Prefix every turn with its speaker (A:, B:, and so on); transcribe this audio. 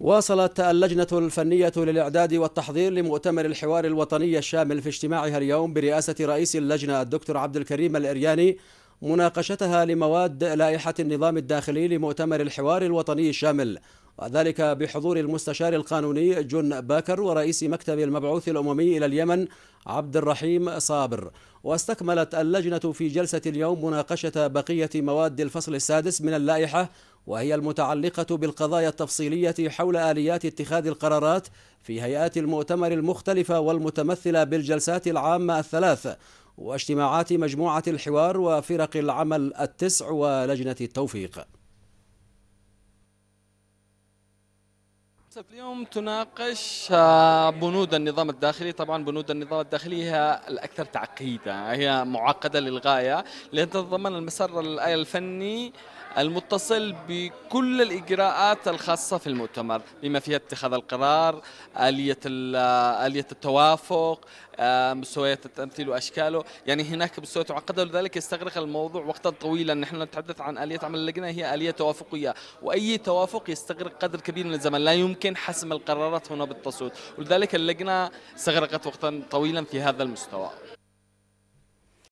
A: واصلت اللجنة الفنية للإعداد والتحضير لمؤتمر الحوار الوطني الشامل في اجتماعها اليوم برئاسة رئيس اللجنة الدكتور عبد الكريم الإرياني مناقشتها لمواد لائحة النظام الداخلي لمؤتمر الحوار الوطني الشامل وذلك بحضور المستشار القانوني جون باكر ورئيس مكتب المبعوث الأممي إلى اليمن عبد الرحيم صابر واستكملت اللجنة في جلسة اليوم مناقشة بقية مواد الفصل السادس من اللائحة وهي المتعلقة بالقضايا التفصيلية حول آليات اتخاذ القرارات في هيئات المؤتمر المختلفة والمتمثلة بالجلسات العامة الثلاث واجتماعات مجموعة الحوار وفرق العمل التسع ولجنة التوفيق
B: طيب، اليوم تناقش
A: بنود النظام الداخلي طبعا بنود
C: النظام الداخلي هي الأكثر تعقيدا هي معقدة للغاية لأن تتضمن المسار الفني المتصل بكل الإجراءات الخاصة في المؤتمر بما فيها اتخاذ القرار آلية, آلية التوافق آه، مستويات التمثيل وأشكاله يعني هناك مستويات معقدة ولذلك يستغرق الموضوع وقتا طويلا نحن نتحدث عن آلية عمل اللجنة هي آلية توافقية وأي توافق يستغرق قدر كبير من الزمن لا يمكن يمكن حسم القرارات هنا بالتصويت ولذلك اللجنة استغرقت وقتا طويلا في هذا المستوى